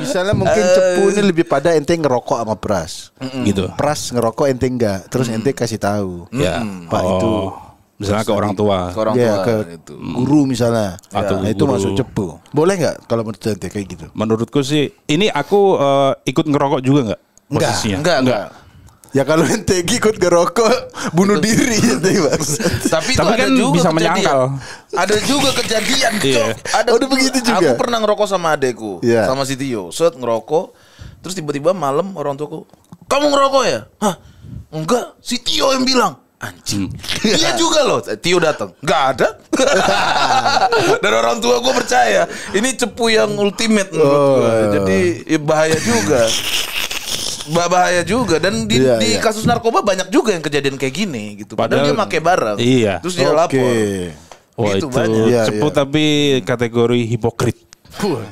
misalnya mungkin uh, cepu ini lebih pada ente ngerokok sama pras, mm -mm. gitu Pras ngerokok ente enggak terus mm. ente kasih tahu ya pak oh. itu misalnya ke orang tua ke orang ya, ke itu. guru misalnya atau nah, itu masuk cepu boleh nggak kalau menurut ente kayak gitu menurutku sih ini aku uh, ikut ngerokok juga nggak Enggak, enggak enggak, enggak. Ya kalau ente ikut ngerokok bunuh diri ente Tapi, Tapi kan juga bisa menyangkal. Ya ada juga kejadian yeah. ada oh, udah begitu juga aku pernah ngerokok sama adekku yeah. sama si Tio set ngerokok terus tiba-tiba malam orang tuaku kamu ngerokok ya hah enggak si Tio yang bilang anjing dia hmm. juga loh Tio datang nggak ada dan orang tua gue percaya ini cepu yang ultimate menurut oh. gue iya. jadi ya bahaya juga bahaya juga dan di, iya, di iya. kasus narkoba banyak juga yang kejadian kayak gini gitu padahal, padahal dia pakai barang iya terus dia okay. lapor Wah oh, itu, itu banyak. ya, ya. tapi kategori hipokrit.